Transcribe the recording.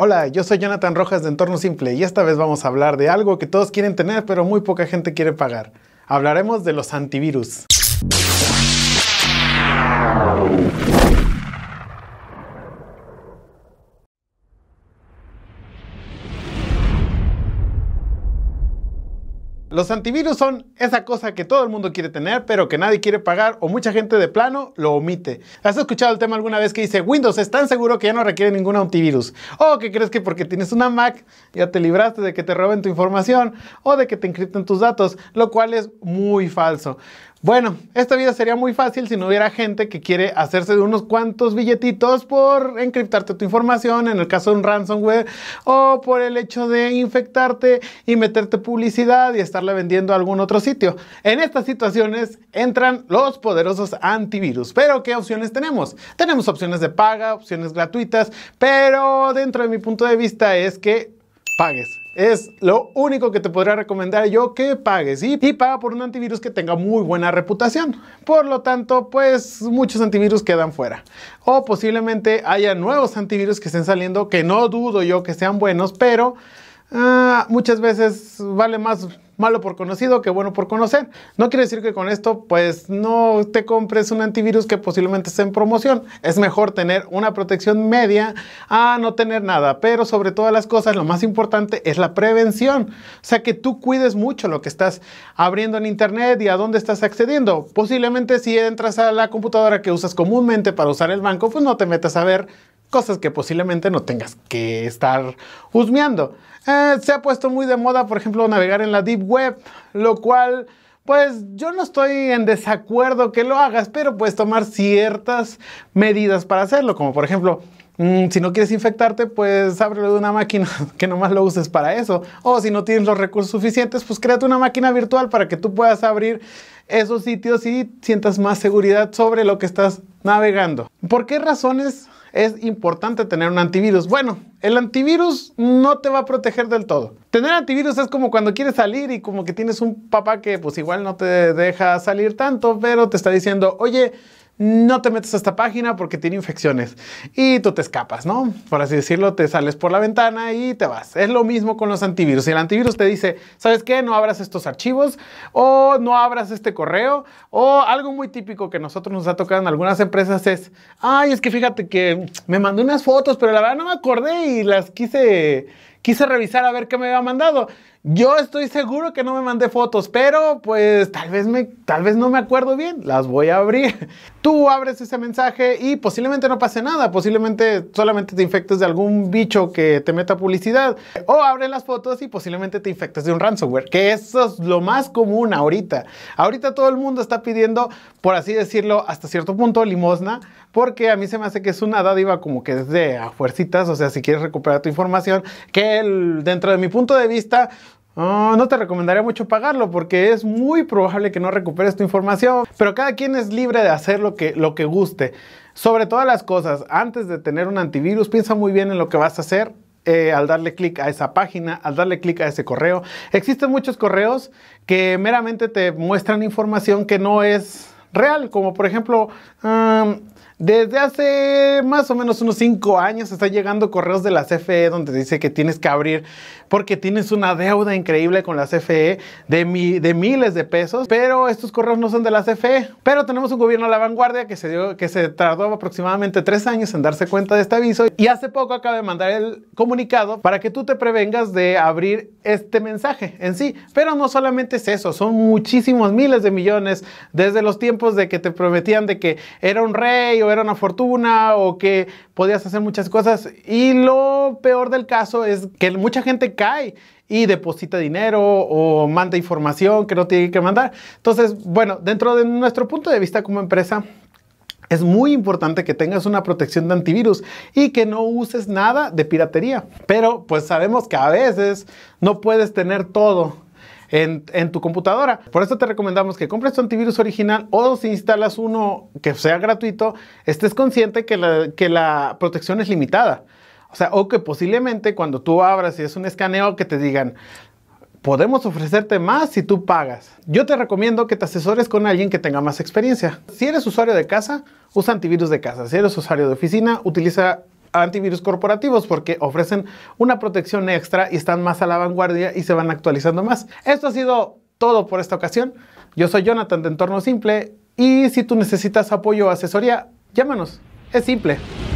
Hola, yo soy Jonathan Rojas de Entorno Simple y esta vez vamos a hablar de algo que todos quieren tener pero muy poca gente quiere pagar. Hablaremos de los antivirus. Los antivirus son esa cosa que todo el mundo quiere tener, pero que nadie quiere pagar o mucha gente de plano lo omite. ¿Has escuchado el tema alguna vez que dice Windows es tan seguro que ya no requiere ningún antivirus? ¿O que crees que porque tienes una Mac ya te libraste de que te roben tu información o de que te encripten tus datos? Lo cual es muy falso. Bueno, esta vida sería muy fácil si no hubiera gente que quiere hacerse de unos cuantos billetitos por encriptarte tu información, en el caso de un ransomware, o por el hecho de infectarte y meterte publicidad y estarla vendiendo a algún otro sitio. En estas situaciones entran los poderosos antivirus. Pero, ¿qué opciones tenemos? Tenemos opciones de paga, opciones gratuitas, pero dentro de mi punto de vista es que pagues. Es lo único que te podría recomendar yo que pagues y, paga por un antivirus que tenga muy buena reputación. Por lo tanto, pues muchos antivirus quedan fuera. O posiblemente haya nuevos antivirus que estén saliendo que no dudo yo que sean buenos, pero... Ah, muchas veces vale más malo por conocido que bueno por conocer. No quiere decir que con esto pues no te compres un antivirus que posiblemente esté en promoción. Es mejor tener una protección media a no tener nada, pero sobre todas las cosas lo más importante es la prevención. O sea que tú cuides mucho lo que estás abriendo en internet y a dónde estás accediendo. Posiblemente si entras a la computadora que usas comúnmente para usar el banco, pues no te metas a ver cosas que posiblemente no tengas que estar husmeando. Eh, se ha puesto muy de moda, por ejemplo, navegar en la Deep Web, lo cual, pues yo no estoy en desacuerdo que lo hagas, pero puedes tomar ciertas medidas para hacerlo, como por ejemplo, mm, si no quieres infectarte, pues ábrelo de una máquina que nomás lo uses para eso. O si no tienes los recursos suficientes, pues créate una máquina virtual para que tú puedas abrir esos sitios y sientas más seguridad sobre lo que estás navegando. ¿Por qué razones es importante tener un antivirus? Bueno, el antivirus no te va a proteger del todo. Tener antivirus es como cuando quieres salir y como que tienes un papá que pues igual no te deja salir tanto, pero te está diciendo, oye, no te metes a esta página porque tiene infecciones. Y tú te escapas, ¿no? Por así decirlo, te sales por la ventana y te vas. Es lo mismo con los antivirus. el antivirus te dice, ¿sabes qué? No abras estos archivos o no abras este correo o algo muy típico que nosotros nos ha tocado en algunas empresas es, ay, es que fíjate que me mandó unas fotos, pero la verdad no me acordé y las quise quise revisar a ver qué me había mandado. Yo estoy seguro que no me mandé fotos, pero pues tal vez, me, tal vez no me acuerdo bien, las voy a abrir. Tú abres ese mensaje y posiblemente no pase nada, posiblemente solamente te infectes de algún bicho que te meta publicidad. O abres las fotos y posiblemente te infectes de un ransomware, que eso es lo más común ahorita. Ahorita todo el mundo está pidiendo, por así decirlo, hasta cierto punto limosna, porque a mí se me hace que es una dádiva como que es de a fuercitas, o sea, si quieres recuperar tu información, que dentro de mi punto de vista, ah, no te recomendaría mucho pagarlo porque es muy probable que no recuperes tu información, pero cada quien es libre de hacer lo que, lo que guste. Sobre todas las cosas, antes de tener un antivirus, piensa muy bien en lo que vas a hacer. Eh, al darle clic a esa página, al darle clic a ese correo. Existen muchos correos que meramente te muestran información que no es real, como por ejemplo, desde hace más o menos unos 5 años está llegando correos de la CFE donde dice que tienes que abrir porque tienes una deuda increíble con la CFE de, de miles de pesos, pero estos correos no son de la CFE. Pero tenemos un gobierno a la vanguardia que se, dio, que se tardó aproximadamente 3 años en darse cuenta de este aviso y hace poco acaba de mandar el comunicado para que tú te prevengas de abrir este mensaje en sí. Pero no solamente es eso, son muchísimos miles de millones desde los tiempos de que te prometían de que era un rey o era una fortuna o que podías hacer muchas cosas. Y lo peor del caso es que mucha gente cae y deposita dinero o manda información que no tiene que mandar. Entonces, bueno, dentro de nuestro punto de vista como empresa, es muy importante que tengas una protección de antivirus y que no uses nada de piratería. Pero pues sabemos que a veces no puedes tener todo en, tu computadora. Por eso te recomendamos que compres tu antivirus original o si instalas uno que sea gratuito, estés consciente que la, que la protección es limitada. O sea, o que posiblemente cuando tú abras y es un escaneo que te digan, podemos ofrecerte más si tú pagas. Yo te recomiendo que te asesores con alguien que tenga más experiencia. Si eres usuario de casa, usa antivirus de casa. Si eres usuario de oficina, utiliza antivirus corporativos porque ofrecen una protección extra y están más a la vanguardia y se van actualizando más. Esto ha sido todo por esta ocasión. Yo soy Jonathan de Entorno Simple y si tú necesitas apoyo o asesoría, llámanos. Es simple.